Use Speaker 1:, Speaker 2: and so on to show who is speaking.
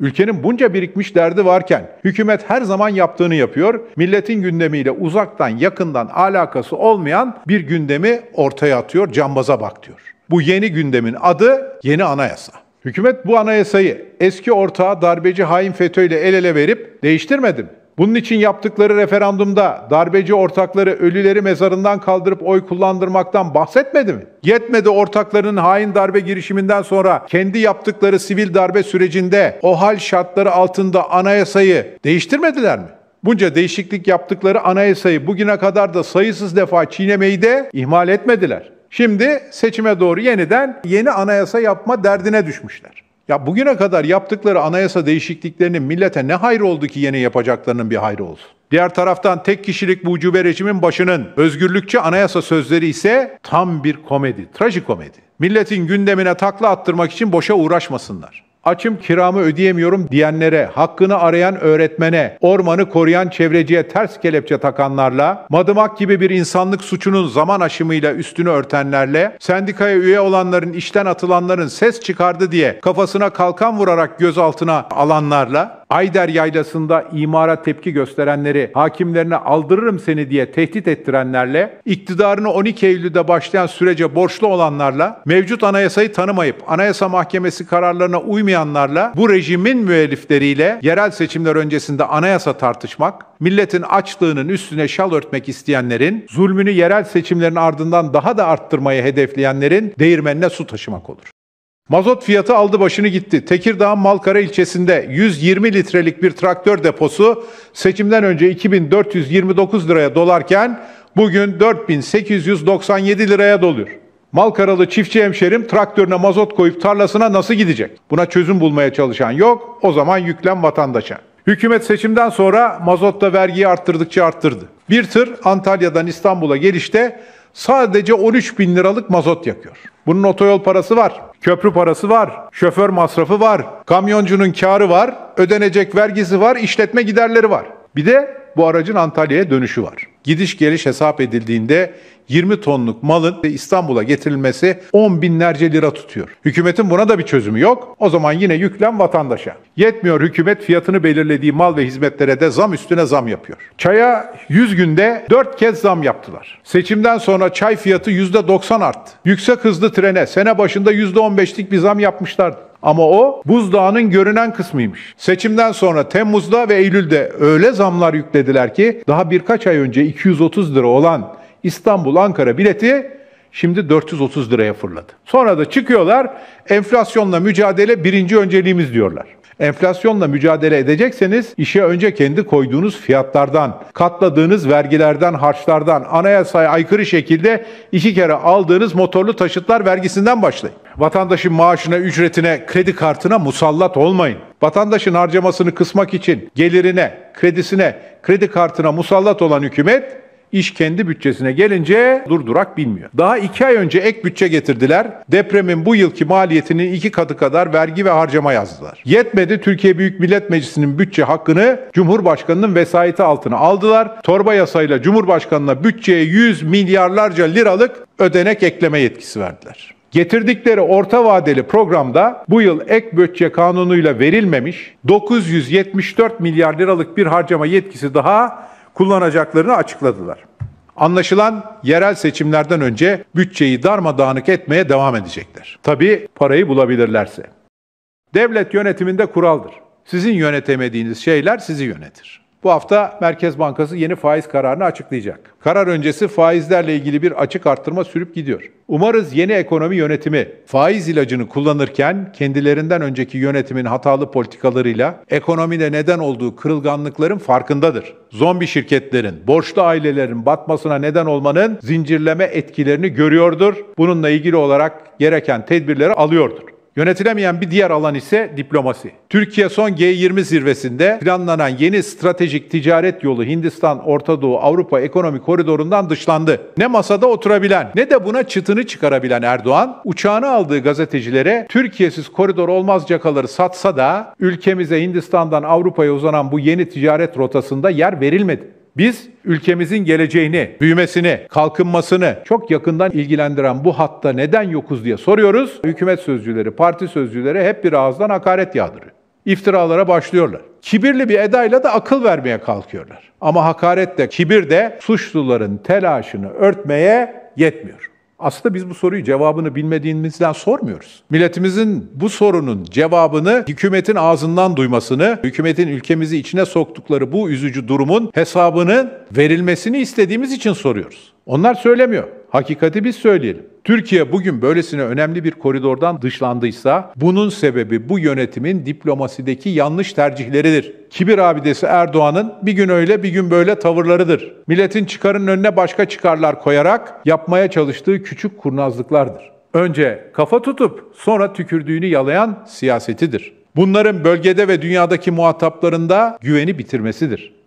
Speaker 1: Ülkenin bunca birikmiş derdi varken hükümet her zaman yaptığını yapıyor. Milletin gündemiyle uzaktan yakından alakası olmayan bir gündemi ortaya atıyor, cambaza bak diyor. Bu yeni gündemin adı yeni anayasa. Hükümet bu anayasayı eski ortağı darbeci hain FETÖ ile el ele verip değiştirmedim. Bunun için yaptıkları referandumda darbeci ortakları ölüleri mezarından kaldırıp oy kullandırmaktan bahsetmedi mi? Yetmedi ortaklarının hain darbe girişiminden sonra kendi yaptıkları sivil darbe sürecinde o hal şartları altında anayasayı değiştirmediler mi? Bunca değişiklik yaptıkları anayasayı bugüne kadar da sayısız defa çiğnemeyi de ihmal etmediler. Şimdi seçime doğru yeniden yeni anayasa yapma derdine düşmüşler. Ya bugüne kadar yaptıkları anayasa değişikliklerinin millete ne hayrı oldu ki yeni yapacaklarının bir hayrı oldu. Diğer taraftan tek kişilik bu ucube rejimin başının özgürlükçe anayasa sözleri ise tam bir komedi, trajikomedi. Milletin gündemine takla attırmak için boşa uğraşmasınlar. Açım kiramı ödeyemiyorum diyenlere, hakkını arayan öğretmene, ormanı koruyan çevreciye ters kelepçe takanlarla, madımak gibi bir insanlık suçunun zaman aşımıyla üstünü örtenlerle, sendikaya üye olanların işten atılanların ses çıkardı diye kafasına kalkan vurarak gözaltına alanlarla, Ayder Yaylası'nda imara tepki gösterenleri hakimlerine aldırırım seni diye tehdit ettirenlerle, iktidarını 12 Eylül'de başlayan sürece borçlu olanlarla, mevcut anayasayı tanımayıp anayasa mahkemesi kararlarına uymayanlarla, bu rejimin müellifleriyle yerel seçimler öncesinde anayasa tartışmak, milletin açlığının üstüne şal örtmek isteyenlerin, zulmünü yerel seçimlerin ardından daha da arttırmayı hedefleyenlerin değirmenine su taşımak olur. Mazot fiyatı aldı başını gitti. Tekirdağ Malkara ilçesinde 120 litrelik bir traktör deposu seçimden önce 2429 liraya dolarken bugün 4897 liraya doluyor. Malkaralı çiftçi hemşerim traktörüne mazot koyup tarlasına nasıl gidecek? Buna çözüm bulmaya çalışan yok. O zaman yüklen vatandaşa. Hükümet seçimden sonra mazotta vergiyi arttırdıkça arttırdı. Bir tır Antalya'dan İstanbul'a gelişte Sadece 13 bin liralık mazot yakıyor. Bunun otoyol parası var, köprü parası var, şoför masrafı var, kamyoncunun karı var, ödenecek vergisi var, işletme giderleri var. Bir de bu aracın Antalya'ya dönüşü var gidiş geliş hesap edildiğinde 20 tonluk malın İstanbul'a getirilmesi 10 binlerce lira tutuyor. Hükümetin buna da bir çözümü yok. O zaman yine yüklem vatandaşa. Yetmiyor hükümet fiyatını belirlediği mal ve hizmetlere de zam üstüne zam yapıyor. Çaya 100 günde 4 kez zam yaptılar. Seçimden sonra çay fiyatı %90 arttı. Yüksek hızlı trene sene başında %15'lik bir zam yapmışlardı. Ama o buzdağının görünen kısmıymış. Seçimden sonra Temmuz'da ve Eylül'de öyle zamlar yüklediler ki daha birkaç ay önce 230 lira olan İstanbul-Ankara bileti şimdi 430 liraya fırladı. Sonra da çıkıyorlar enflasyonla mücadele birinci önceliğimiz diyorlar. Enflasyonla mücadele edecekseniz işe önce kendi koyduğunuz fiyatlardan, katladığınız vergilerden, harçlardan, anayasaya aykırı şekilde iki kere aldığınız motorlu taşıtlar vergisinden başlayın. Vatandaşın maaşına, ücretine, kredi kartına musallat olmayın. Vatandaşın harcamasını kısmak için gelirine, kredisine, kredi kartına musallat olan hükümet iş kendi bütçesine gelince durdurak bilmiyor. Daha iki ay önce ek bütçe getirdiler. Depremin bu yılki maliyetinin iki katı kadar vergi ve harcama yazdılar. Yetmedi Türkiye Büyük Millet Meclisi'nin bütçe hakkını Cumhurbaşkanı'nın vesayeti altına aldılar. Torba yasayla Cumhurbaşkanı'na bütçeye 100 milyarlarca liralık ödenek ekleme yetkisi verdiler. Getirdikleri orta vadeli programda bu yıl ek bütçe kanunuyla verilmemiş 974 milyar liralık bir harcama yetkisi daha kullanacaklarını açıkladılar. Anlaşılan yerel seçimlerden önce bütçeyi darmadağınık etmeye devam edecekler. Tabii parayı bulabilirlerse. Devlet yönetiminde kuraldır. Sizin yönetemediğiniz şeyler sizi yönetir. Bu hafta Merkez Bankası yeni faiz kararını açıklayacak. Karar öncesi faizlerle ilgili bir açık arttırma sürüp gidiyor. Umarız yeni ekonomi yönetimi faiz ilacını kullanırken kendilerinden önceki yönetimin hatalı politikalarıyla ekonomide neden olduğu kırılganlıkların farkındadır. Zombi şirketlerin, borçlu ailelerin batmasına neden olmanın zincirleme etkilerini görüyordur. Bununla ilgili olarak gereken tedbirleri alıyordur. Yönetilemeyen bir diğer alan ise diplomasi. Türkiye son G20 zirvesinde planlanan yeni stratejik ticaret yolu Hindistan, Orta Doğu, Avrupa ekonomi koridorundan dışlandı. Ne masada oturabilen ne de buna çıtını çıkarabilen Erdoğan, uçağını aldığı gazetecilere Türkiye'siz koridor olmaz cakaları satsa da ülkemize Hindistan'dan Avrupa'ya uzanan bu yeni ticaret rotasında yer verilmedi. Biz ülkemizin geleceğini, büyümesini, kalkınmasını çok yakından ilgilendiren bu hatta neden yokuz diye soruyoruz. Hükümet sözcüleri, parti sözcüleri hep bir ağızdan hakaret yağdırıyor. İftiralara başlıyorlar. Kibirli bir edayla da akıl vermeye kalkıyorlar. Ama hakaret de, kibir de suçluların telaşını örtmeye yetmiyor. Aslında biz bu soruyu cevabını bilmediğimizden sormuyoruz. Milletimizin bu sorunun cevabını hükümetin ağzından duymasını, hükümetin ülkemizi içine soktukları bu üzücü durumun hesabının verilmesini istediğimiz için soruyoruz. Onlar söylemiyor. Hakikati biz söyleyelim. Türkiye bugün böylesine önemli bir koridordan dışlandıysa bunun sebebi bu yönetimin diplomasideki yanlış tercihleridir. Kibir abidesi Erdoğan'ın bir gün öyle bir gün böyle tavırlarıdır. Milletin çıkarının önüne başka çıkarlar koyarak yapmaya çalıştığı küçük kurnazlıklardır. Önce kafa tutup sonra tükürdüğünü yalayan siyasetidir. Bunların bölgede ve dünyadaki muhataplarında güveni bitirmesidir.